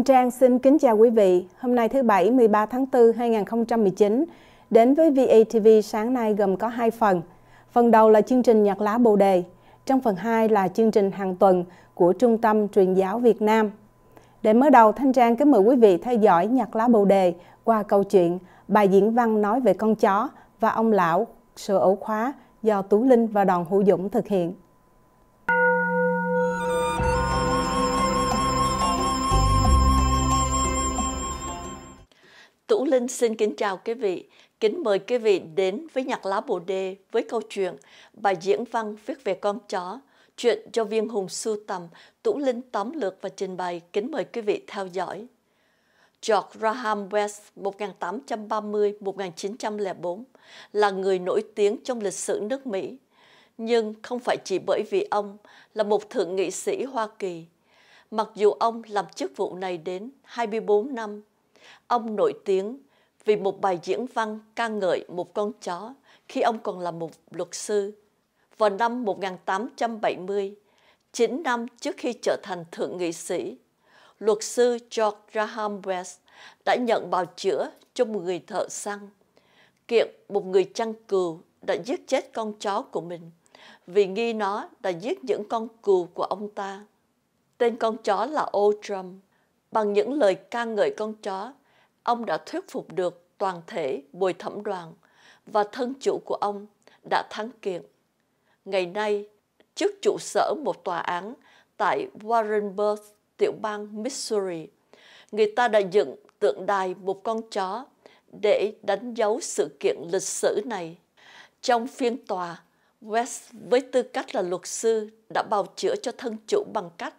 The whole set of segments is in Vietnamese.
Anh Trang xin kính chào quý vị. Hôm nay thứ Bảy 13 tháng 4 2019, đến với VATV sáng nay gồm có hai phần. Phần đầu là chương trình nhạc lá bồ đề, trong phần 2 là chương trình hàng tuần của Trung tâm Truyền giáo Việt Nam. Để mở đầu, Thanh Trang kính mời quý vị theo dõi nhạc lá bồ đề qua câu chuyện bài diễn văn nói về con chó và ông lão sửa ổ khóa do Tú Linh và đoàn Hữu Dũng thực hiện. Linh xin kính chào quý vị. Kính mời quý vị đến với nhạc lá Bồ Đề với câu chuyện bài diễn văn viết về con chó, chuyện do Viên Hùng sưu tầm, Tủ Linh tóm lược và trình bày. Kính mời quý vị theo dõi. George Graham West 1830-1904 là người nổi tiếng trong lịch sử nước Mỹ, nhưng không phải chỉ bởi vì ông là một thượng nghị sĩ Hoa Kỳ. Mặc dù ông làm chức vụ này đến 24 năm, ông nổi tiếng vì một bài diễn văn ca ngợi một con chó khi ông còn là một luật sư. Vào năm 1870, 9 năm trước khi trở thành thượng nghị sĩ, luật sư George Graham West đã nhận bào chữa cho một người thợ săn. Kiện một người chăn cừu đã giết chết con chó của mình vì nghi nó đã giết những con cừu của ông ta. Tên con chó là Old Drum. Bằng những lời ca ngợi con chó, ông đã thuyết phục được toàn thể bồi thẩm đoàn và thân chủ của ông đã thắng kiện. Ngày nay, trước trụ sở một tòa án tại Warrenburg, tiểu bang Missouri, người ta đã dựng tượng đài một con chó để đánh dấu sự kiện lịch sử này. Trong phiên tòa, West với tư cách là luật sư đã bào chữa cho thân chủ bằng cách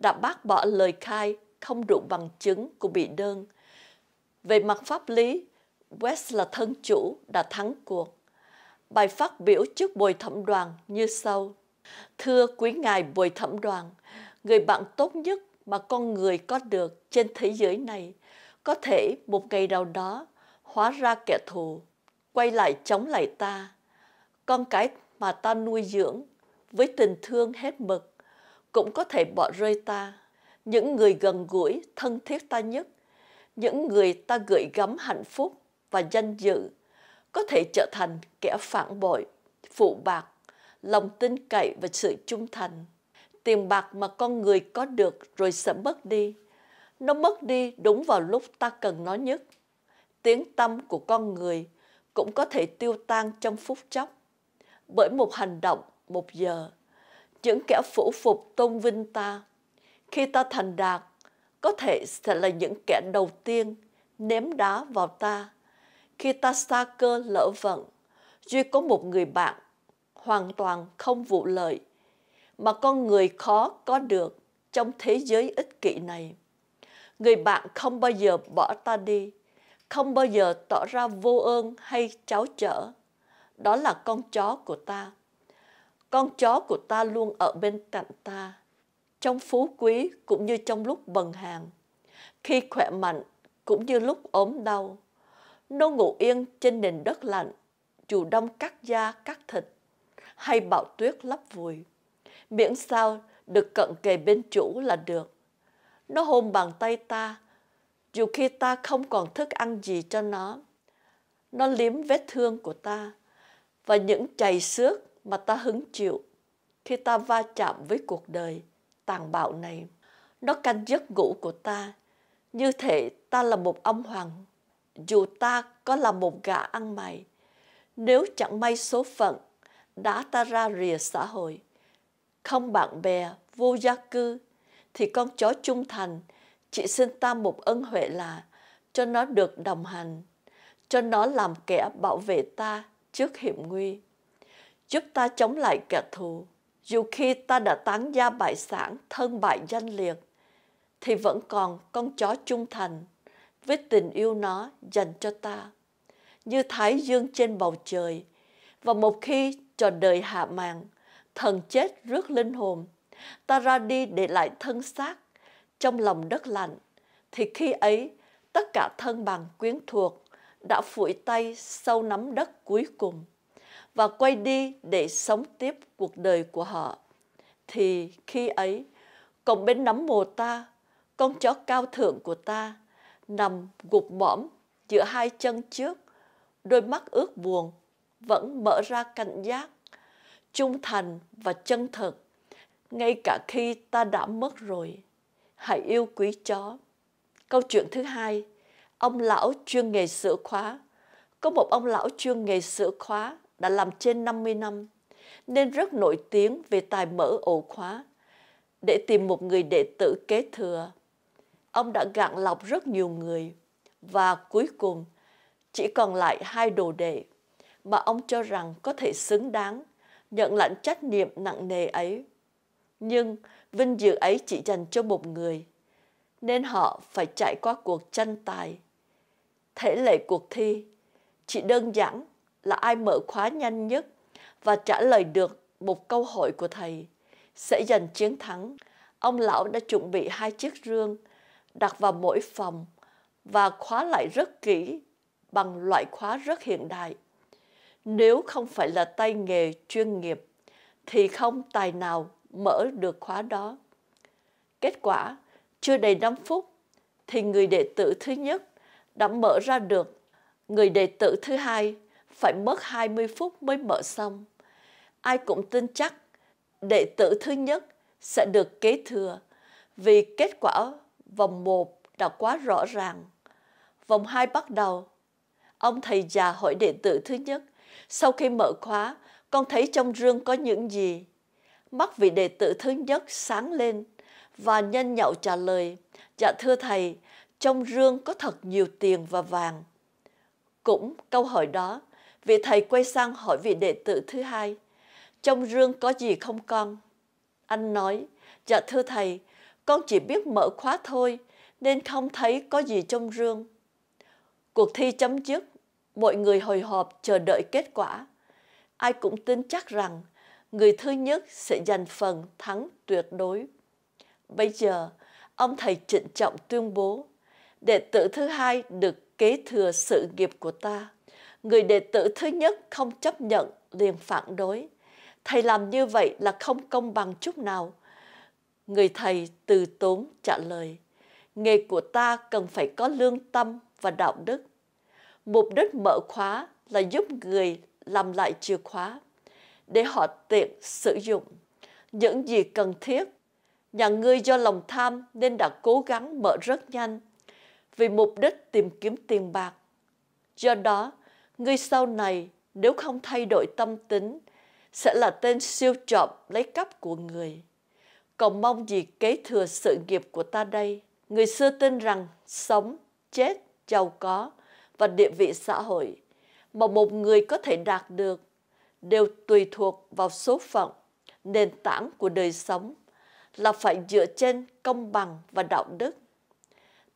đã bác bỏ lời khai không đủ bằng chứng của bị đơn về mặt pháp lý, West là thân chủ đã thắng cuộc. Bài phát biểu trước bồi thẩm đoàn như sau. Thưa quý ngài bồi thẩm đoàn, người bạn tốt nhất mà con người có được trên thế giới này có thể một ngày nào đó hóa ra kẻ thù, quay lại chống lại ta. Con cái mà ta nuôi dưỡng với tình thương hết mực cũng có thể bỏ rơi ta. Những người gần gũi, thân thiết ta nhất những người ta gửi gắm hạnh phúc và danh dự có thể trở thành kẻ phản bội, phụ bạc, lòng tin cậy và sự trung thành. Tiền bạc mà con người có được rồi sẽ mất đi. Nó mất đi đúng vào lúc ta cần nó nhất. Tiếng tâm của con người cũng có thể tiêu tan trong phút chốc. Bởi một hành động, một giờ, những kẻ phủ phục tôn vinh ta. Khi ta thành đạt có thể sẽ là những kẻ đầu tiên ném đá vào ta. Khi ta xa cơ lỡ vận, Duy có một người bạn hoàn toàn không vụ lợi mà con người khó có được trong thế giới ích kỷ này. Người bạn không bao giờ bỏ ta đi, không bao giờ tỏ ra vô ơn hay cháo chở Đó là con chó của ta. Con chó của ta luôn ở bên cạnh ta trong phú quý cũng như trong lúc bần hàn, khi khỏe mạnh cũng như lúc ốm đau. Nó ngủ yên trên nền đất lạnh, dù đông cắt da cắt thịt hay bão tuyết lấp vùi. Miễn sao được cận kề bên chủ là được. Nó hôn bàn tay ta, dù khi ta không còn thức ăn gì cho nó. Nó liếm vết thương của ta và những chày xước mà ta hứng chịu khi ta va chạm với cuộc đời tàn bạo này. Nó canh giấc ngủ của ta, như thể ta là một ông hoàng. Dù ta có là một gã ăn mày, nếu chẳng may số phận đã ta ra rìa xã hội, không bạn bè, vô gia cư, thì con chó trung thành chị xin ta một ân huệ là cho nó được đồng hành, cho nó làm kẻ bảo vệ ta trước hiểm nguy, giúp ta chống lại kẻ thù dù khi ta đã tán gia bại sản, thân bại danh liệt, thì vẫn còn con chó trung thành với tình yêu nó dành cho ta, như thái dương trên bầu trời. Và một khi tròn đời hạ màn, thần chết rước linh hồn, ta ra đi để lại thân xác trong lòng đất lạnh, thì khi ấy tất cả thân bằng quyến thuộc đã phủi tay sâu nắm đất cuối cùng và quay đi để sống tiếp cuộc đời của họ. Thì khi ấy, cổng bên nắm mồ ta, con chó cao thượng của ta, nằm gục mõm giữa hai chân trước, đôi mắt ướt buồn, vẫn mở ra cảnh giác, trung thành và chân thật ngay cả khi ta đã mất rồi. Hãy yêu quý chó. Câu chuyện thứ hai, ông lão chuyên nghề sửa khóa. Có một ông lão chuyên nghề sửa khóa đã làm trên 50 năm, nên rất nổi tiếng về tài mở ổ khóa để tìm một người đệ tử kế thừa. Ông đã gạn lọc rất nhiều người và cuối cùng chỉ còn lại hai đồ đệ mà ông cho rằng có thể xứng đáng nhận lãnh trách nhiệm nặng nề ấy. Nhưng vinh dự ấy chỉ dành cho một người, nên họ phải trải qua cuộc tranh tài. Thể lệ cuộc thi chỉ đơn giản là ai mở khóa nhanh nhất và trả lời được một câu hỏi của thầy sẽ giành chiến thắng. Ông lão đã chuẩn bị hai chiếc rương đặt vào mỗi phòng và khóa lại rất kỹ bằng loại khóa rất hiện đại. Nếu không phải là tay nghề chuyên nghiệp thì không tài nào mở được khóa đó. Kết quả, chưa đầy 5 phút thì người đệ tử thứ nhất đã mở ra được, người đệ tử thứ hai phải mất 20 phút mới mở xong. Ai cũng tin chắc đệ tử thứ nhất sẽ được kế thừa vì kết quả vòng 1 đã quá rõ ràng. Vòng 2 bắt đầu. Ông thầy già hỏi đệ tử thứ nhất, sau khi mở khóa, con thấy trong rương có những gì? Mắt vị đệ tử thứ nhất sáng lên và nhanh nhậu trả lời, dạ thưa thầy, trong rương có thật nhiều tiền và vàng. Cũng câu hỏi đó Vị thầy quay sang hỏi vị đệ tử thứ hai, trong rương có gì không con? Anh nói, dạ thưa thầy, con chỉ biết mở khóa thôi, nên không thấy có gì trong rương. Cuộc thi chấm dứt, mọi người hồi hộp chờ đợi kết quả. Ai cũng tin chắc rằng người thứ nhất sẽ giành phần thắng tuyệt đối. Bây giờ, ông thầy trịnh trọng tuyên bố, đệ tử thứ hai được kế thừa sự nghiệp của ta người đệ tử thứ nhất không chấp nhận liền phản đối. Thầy làm như vậy là không công bằng chút nào. Người thầy từ tốn trả lời, nghề của ta cần phải có lương tâm và đạo đức. Mục đích mở khóa là giúp người làm lại chìa khóa để họ tiện sử dụng những gì cần thiết. Nhà ngươi do lòng tham nên đã cố gắng mở rất nhanh vì mục đích tìm kiếm tiền bạc. Do đó, người sau này nếu không thay đổi tâm tính sẽ là tên siêu trộm lấy cắp của người. Còn mong gì kế thừa sự nghiệp của ta đây? Người xưa tin rằng sống, chết, giàu có và địa vị xã hội mà một người có thể đạt được đều tùy thuộc vào số phận, nền tảng của đời sống là phải dựa trên công bằng và đạo đức.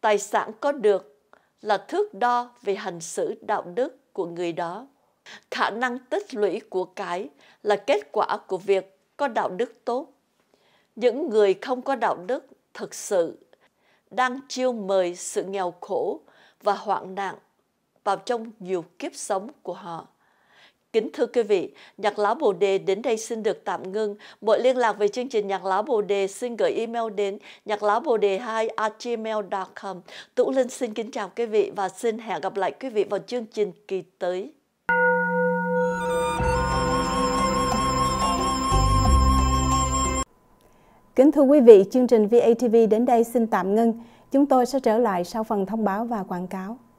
Tài sản có được là thước đo về hành xử đạo đức của người đó. Khả năng tích lũy của cái là kết quả của việc có đạo đức tốt. Những người không có đạo đức thực sự đang chiêu mời sự nghèo khổ và hoạn nạn vào trong nhiều kiếp sống của họ. Kính thưa quý vị, Nhạc lá Bồ Đề đến đây xin được tạm ngưng. Mọi liên lạc về chương trình Nhạc lá Bồ Đề xin gửi email đến nhạc lão bồ đề 2 gmail.com. Tụ Linh xin kính chào quý vị và xin hẹn gặp lại quý vị vào chương trình kỳ tới. Kính thưa quý vị, chương trình VATV đến đây xin tạm ngưng. Chúng tôi sẽ trở lại sau phần thông báo và quảng cáo.